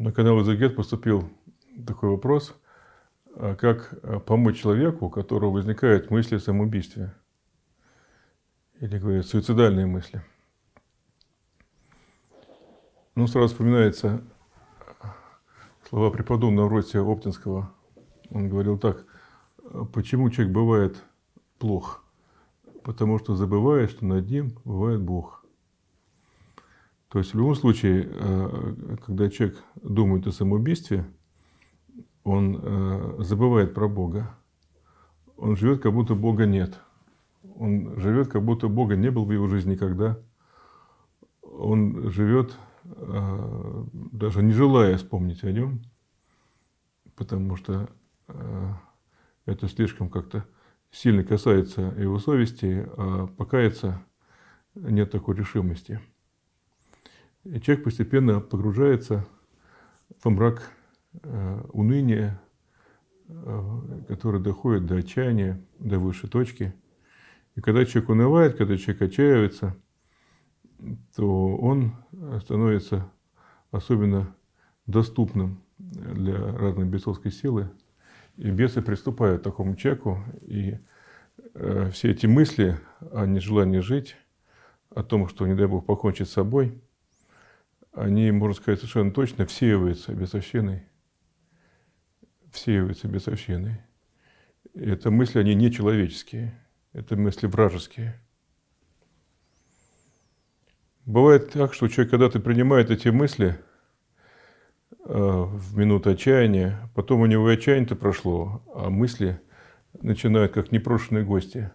на канал Изагет поступил такой вопрос, а как а, помочь человеку, у которого возникают мысли о самоубийстве. Или, говорят, суицидальные мысли. Ну, сразу вспоминается а, слова преподобного Ротия Оптинского. Он говорил так, почему человек бывает плох? Потому что забывает, что над ним бывает Бог. То есть в любом случае, когда человек думает о самоубийстве, он э, забывает про Бога. Он живет, как будто Бога нет. Он живет, как будто Бога не был в его жизни никогда. Он живет, э, даже не желая вспомнить о нем, потому что э, это слишком как-то сильно касается его совести, а покаяться нет такой решимости. И человек постепенно погружается в в мрак э, уныния, э, который доходит до отчаяния, до высшей точки. И когда человек унывает, когда человек отчаивается, то он становится особенно доступным для разной бесовской силы. И бесы приступают к такому человеку, и э, все эти мысли о нежелании жить, о том, что, не дай Бог, покончить с собой – они, можно сказать, совершенно точно всеиваются бесовщиной. Всеиваются бесовщиной. это мысли, они не человеческие. Это мысли вражеские. Бывает так, что человек когда ты принимает эти мысли э, в минуту отчаяния, потом у него и отчаяние-то прошло, а мысли начинают как непрошенные гости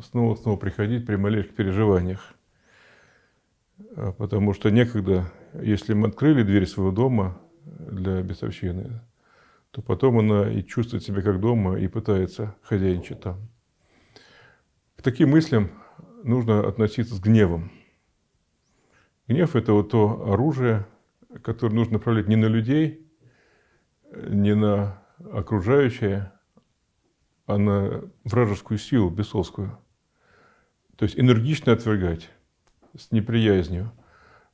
снова-снова приходить при малейших переживаниях. А, потому что некогда, если мы открыли дверь своего дома э, для бесовщины, то потом она и чувствует себя как дома и пытается хозяйничать там. К таким мыслям нужно относиться с гневом. Гнев – это вот то оружие, которое нужно направлять не на людей, не на окружающее, а на вражескую силу, бесовскую. То есть энергично отвергать с неприязнью,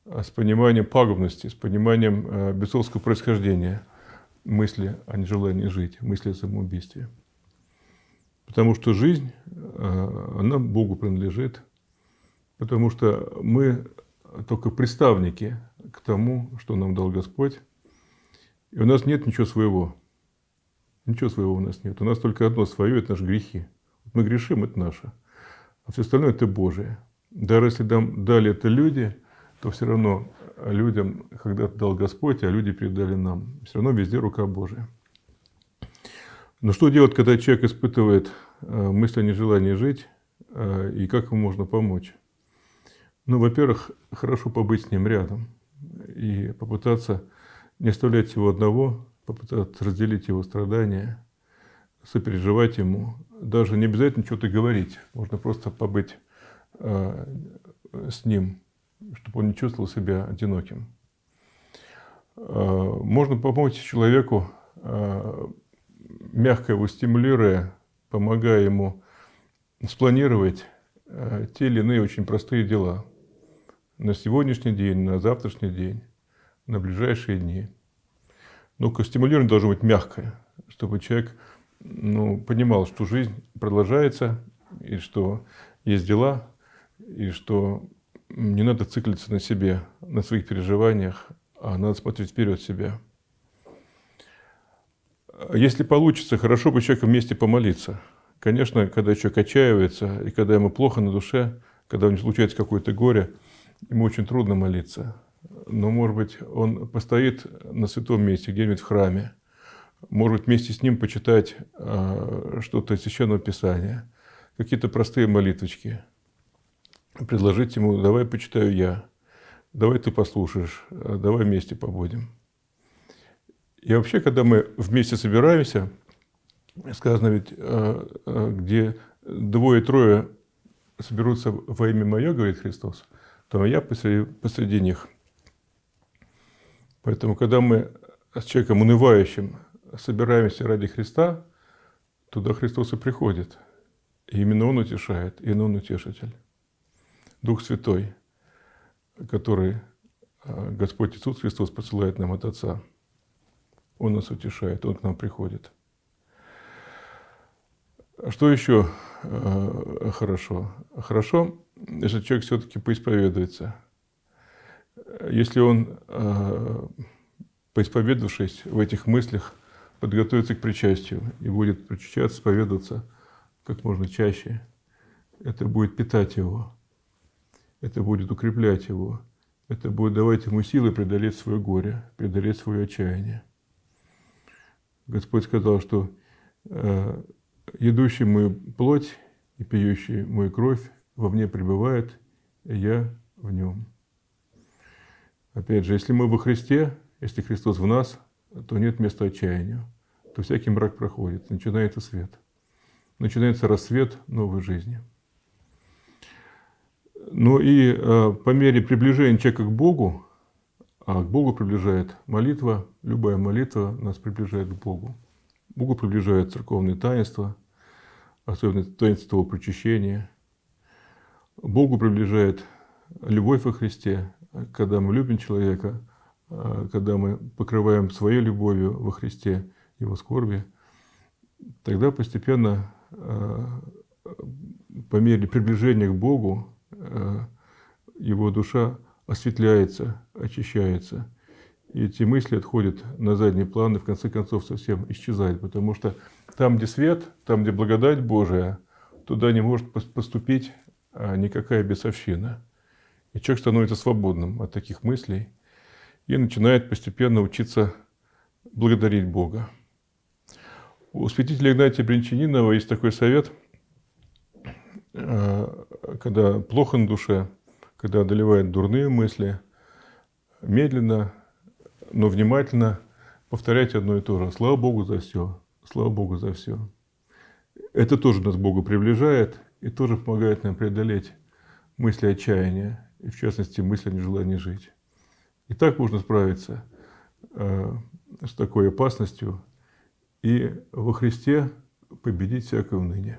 а с пониманием пагубности, с пониманием э, бесовского происхождения мысли о нежелании жить, мысли о самоубийстве. Потому что жизнь, э, она Богу принадлежит, потому что мы только представники к тому, что нам дал Господь, и у нас нет ничего своего. Ничего своего у нас нет. У нас только одно свое – это наши грехи. мы грешим – это наше. А все остальное – это Божие. Даже если дали это люди, то все равно людям когда-то дал Господь, а люди передали нам. Все равно везде рука Божия. Но что делать, когда человек испытывает э, мысль о нежелании жить, э, и как ему можно помочь? Ну, во-первых, хорошо побыть с ним рядом и попытаться не оставлять его одного, попытаться разделить его страдания, сопереживать ему. Даже не обязательно что-то говорить, можно просто побыть Э, с ним, чтобы он не чувствовал себя одиноким. Э, можно помочь человеку, э, мягко его стимулируя, помогая ему спланировать те или иные очень простые дела на сегодняшний день, на завтрашний день, на ближайшие дни. Но ну, стимулирование должно быть мягкое, чтобы человек ну, понимал, что жизнь продолжается и что есть дела, и что не надо циклиться на себе, на своих переживаниях, а надо смотреть вперед себя. Если получится, хорошо бы человеку вместе помолиться. Конечно, когда человек отчаивается, и когда ему плохо на душе, когда у него случается какое-то горе, ему очень трудно молиться. Но, может быть, он постоит на святом месте, где-нибудь в храме. Может быть, вместе с ним почитать а, что-то из Священного Писания. Какие-то простые молитвочки – предложить ему, давай почитаю я, давай ты послушаешь, э, давай вместе побудем. И вообще, когда мы вместе собираемся, сказано ведь, э, э, где двое-трое соберутся во имя Мое, говорит Христос, то я посреди, посреди них. Поэтому, когда мы с человеком унывающим собираемся ради Христа, туда Христос и приходит. И именно Он утешает, и именно Он утешитель. Дух Святой, который а, Господь Иисус Христос посылает нам от Отца. Он нас утешает, Он к нам приходит. А что еще а, хорошо? Хорошо, если человек все-таки поисповедуется. Если он, поисповедавшись в этих мыслях, подготовится к причастию и будет причащаться, исповедоваться как можно чаще, это будет питать его – это будет укреплять его. Это будет давать ему силы преодолеть свое горе, преодолеть свое отчаяние. Господь сказал, что э, «Едущий мою плоть и пьющий мою кровь во мне пребывает, и я в нем». Опять же, если мы во Христе, если Христос в нас, то нет места отчаянию, то всякий мрак проходит, начинается свет. Начинается рассвет новой жизни – ну и э, по мере приближения человека к Богу, а к Богу приближает молитва, любая молитва нас приближает к Богу. Богу приближает церковные таинства, особенно таинство причащения. Богу приближает любовь во Христе, когда мы любим человека, а, когда мы покрываем своей любовью во Христе его скорби, тогда постепенно, а, по мере приближения к Богу, Э, его душа осветляется, очищается. И эти мысли отходят на задний план и в конце концов совсем исчезают. Потому что там, где свет, там, где благодать Божия, туда не может поступить а, никакая бесовщина. И человек становится свободным от таких мыслей и начинает постепенно учиться благодарить Бога. У святителя Игнатия Бринчанинова есть такой совет – Э, когда плохо на душе, когда одолевают дурные мысли, медленно, но внимательно повторять одно и то же. Слава Богу за все. Слава Богу за все. Это тоже нас к Богу приближает и тоже помогает нам преодолеть мысли отчаяния, и в частности мысли о нежелании жить. И так можно справиться э, с такой опасностью и во Христе победить всякое уныние.